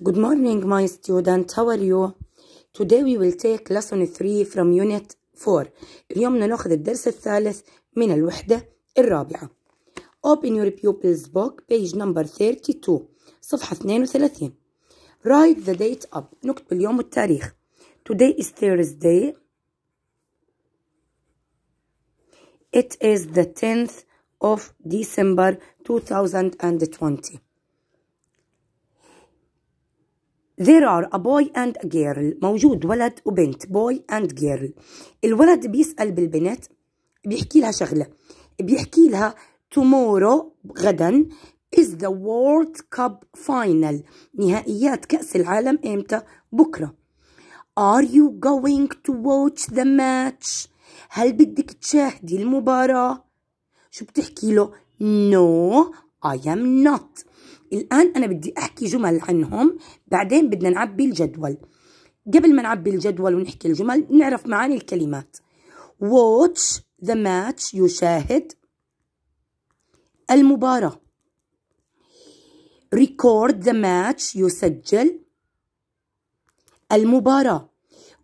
Good morning, my student. How are you? Today we will take lesson 3 from unit 4. اليوم ناخذ الدرس الثالث من الوحدة الرابعة. Open your pupil's book, page number 32, صفحة 32. Write the date up. نكتب اليوم والتاريخ. Today is Thursday. It is the 10th of December 2020. There are a boy and a girl موجود ولد وبنت boy and girl الولد بيسأل بالبنت بيحكي لها شغلة بيحكي لها tomorrow غدا is the World Cup final نهائيات كأس العالم إمتى؟ بكرة Are you going to watch the match؟ هل بدك تشاهدي المباراة؟ شو بتحكي له؟ No I am not الآن أنا بدي أحكي جمل عنهم بعدين بدنا نعبي الجدول قبل ما نعبي الجدول ونحكي الجمل نعرف معاني الكلمات watch the match يشاهد المباراة record the match يسجل المباراة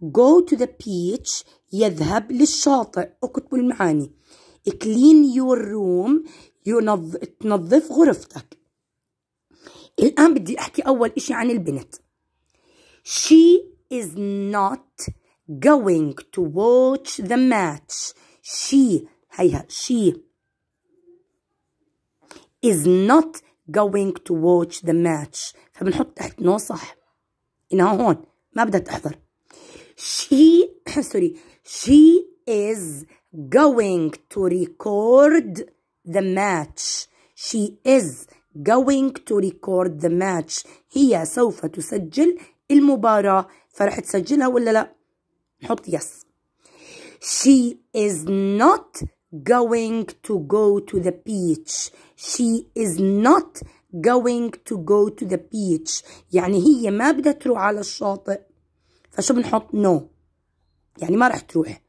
go to the beach يذهب للشاطئ اكتبوا المعاني clean your room ينظ... تنظف غرفتك الآن بدي أحكي أول إشي عن البنت She is not going to watch the match She هيها she is not going to watch the match فبنحط تحت نو صح إنها هون ما بدها تحضر she سوري she is going to record the match she is going to record the match هي سوف تسجل المباراة فرح تسجلها ولا لا حط yes she is not going to go to the beach she is not going to go to the beach يعني هي ما بدها تروح على الشاطئ فشو بنحط no يعني ما راح تروح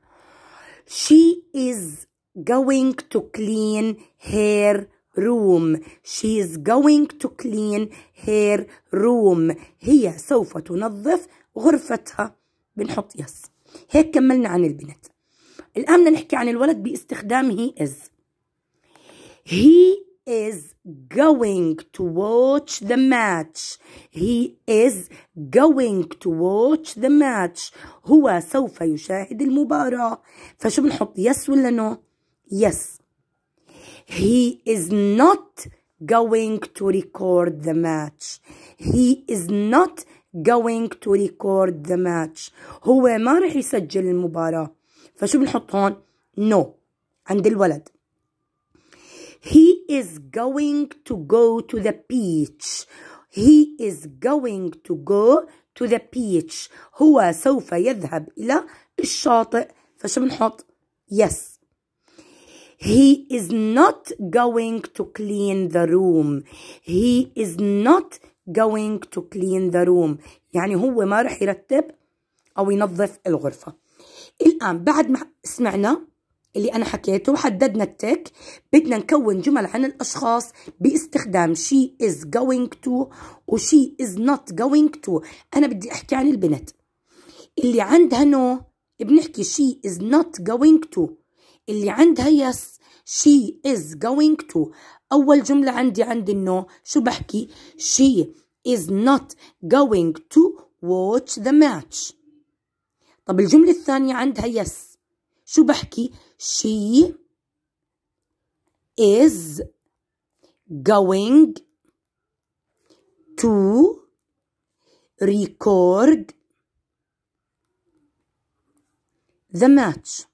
she is going to clean her room she is going to clean her room هي سوف تنظف غرفتها بنحط yes هيك كملنا عن البنت الآن بدنا نحكي عن الولد باستخدام he is he is going to watch the match he is going to watch the match هو سوف يشاهد المباراة فشو بنحط yes ولا no Yes, he is not going to record the match. He is not going to record the match. هو ما رح يسجل المباراة. فشو بنحط هون؟ No. عند الولد. He is going to go to the beach. He is going to go to the beach. هو سوف يذهب إلى الشاطئ. فشو بنحط؟ Yes. He is not going to clean the room. He is not going to clean the room. يعني هو ما رح يرتب أو ينظف الغرفة. الآن بعد ما سمعنا اللي أنا حكيته وحددنا التك بدنا نكون جمل عن الأشخاص باستخدام she is going to و she is not going to أنا بدي أحكي عن البنت اللي عندها نو بنحكي she is not going to اللي عندها yes she is going to أول جملة عندي عند النو شو بحكي she is not going to watch the match طب الجملة الثانية عندها yes شو بحكي she is going to record the match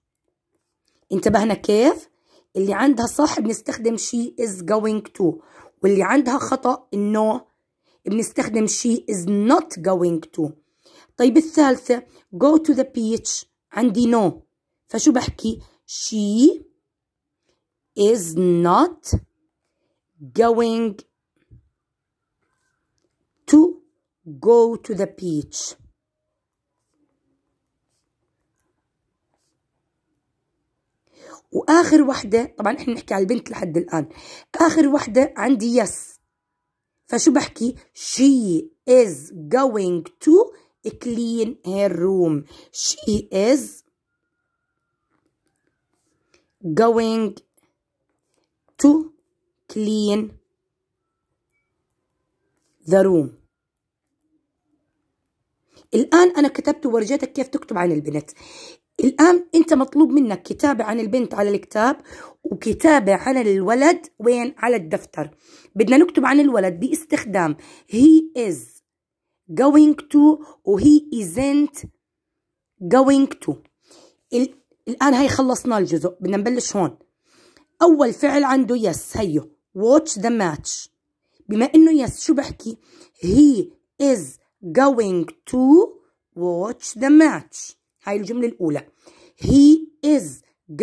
انتبهنا كيف اللي عندها صح بنستخدم she is going to واللي عندها خطأ انه بنستخدم she is not going to طيب الثالثة go to the beach عندي no فشو بحكي she is not going to go to the beach واخر وحده طبعا احنا بنحكي على البنت لحد الان اخر وحده عندي يس فشو بحكي شي از جوينج تو كلين هير روم شي از going to clean the room الآن أنا كتبت وورجيتك كيف تكتب عن البنت الآن أنت مطلوب منك كتابة عن البنت على الكتاب وكتابة عن الولد وين على الدفتر بدنا نكتب عن الولد باستخدام he is going to he isn't going to الآن هاي خلصنا الجزء بدنا نبلش هون أول فعل عنده يس هيو watch the match بما إنه يس شو بحكي he is going to watch the match هاي الجملة الأولى he is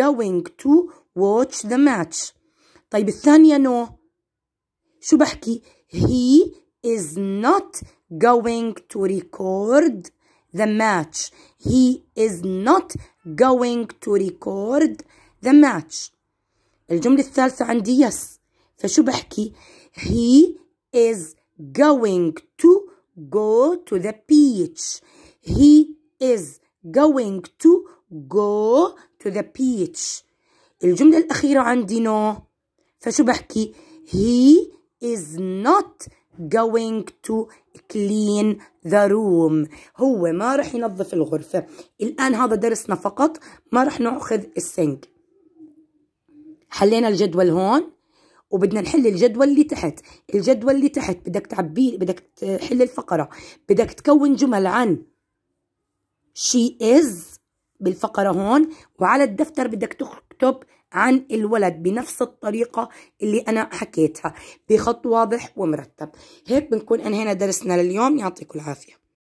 going to watch the match طيب الثانية no شو بحكي he is not going to record the match he is not going to record the match الجملة الثالثة عندي yes فشو بحكي he is going to go to the beach he is going to go to the beach الجملة الأخيرة عندي no فشو بحكي he is not going to clean the room هو ما رح ينظف الغرفة الآن هذا درسنا فقط ما رح نأخذ السنك حلينا الجدول هون وبدنا نحل الجدول اللي تحت الجدول اللي تحت بدك تعبيه بدك تحل الفقرة بدك تكون جمل عن شي از بالفقرة هون وعلى الدفتر بدك تكتب عن الولد بنفس الطريقة اللي أنا حكيتها بخط واضح ومرتب هيك بنكون أنهينا درسنا لليوم يعطيكم العافية